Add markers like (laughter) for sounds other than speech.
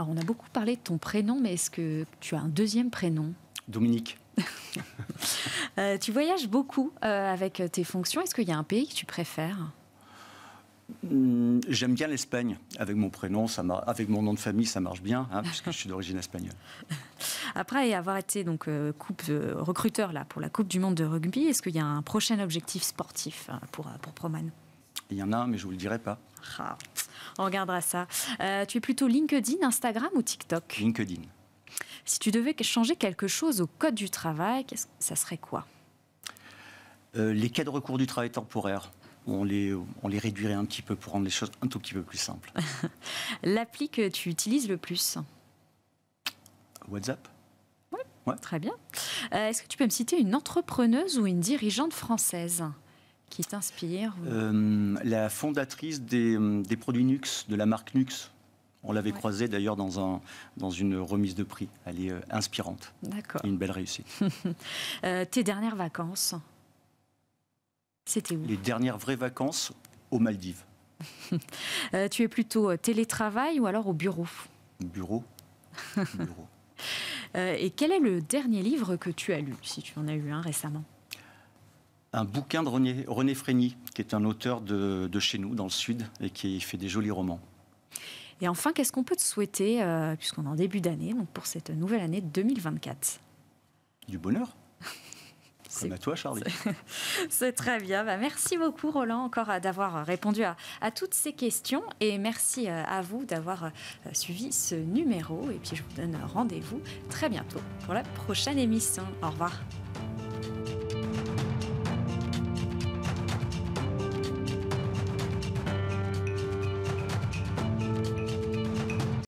Alors, on a beaucoup parlé de ton prénom, mais est-ce que tu as un deuxième prénom Dominique. (laughs) Euh, tu voyages beaucoup euh, avec tes fonctions. Est-ce qu'il y a un pays que tu préfères hmm, J'aime bien l'Espagne. Avec mon prénom, ça avec mon nom de famille, ça marche bien, hein, puisque je suis d'origine espagnole. (laughs) Après avoir été donc euh, recruteur là pour la Coupe du Monde de rugby, est-ce qu'il y a un prochain objectif sportif pour, pour Proman Il y en a mais je vous le dirai pas. Ah on regardera ça. Euh, tu es plutôt LinkedIn, Instagram ou TikTok LinkedIn. Si tu devais changer quelque chose au code du travail, ça serait quoi euh, Les cas de recours du travail temporaire. On les, on les réduirait un petit peu pour rendre les choses un tout petit peu plus simples. (laughs) L'appli que tu utilises le plus WhatsApp oui, ouais. très bien. Euh, est-ce que tu peux me citer une entrepreneuse ou une dirigeante française qui t'inspire euh, La fondatrice hum, des, produits Nux, de la marque Nux. On l'avait croisée d'ailleurs dans, une remise de prix. Elle est euh, inspirante. D'accord. Une belle réussite. (laughs) Euh, tes dernières vacances C'était où Les dernières vraies vacances aux Maldives. (laughs) tu es plutôt télétravail ou alors au bureau Bureau. (laughs) bureau. et quel est le dernier livre que tu as lu, si tu en as eu un récemment un bouquin de René, René Frény, qui est un auteur de, chez nous, dans le Sud, et qui fait des jolis romans. Et enfin, qu'est-ce qu'on peut te souhaiter, euh, puisqu'on est en début d'année, donc pour cette nouvelle année 2024 Du bonheur. (laughs) Comme à toi, Charlie. C'est (laughs) très bien. Bah, merci beaucoup, Roland, encore euh, d'avoir euh, répondu à, à, toutes ces questions. Et merci à vous d'avoir suivi ce numéro. Et puis, je vous donne rendez-vous très bientôt pour la prochaine émission. Au revoir.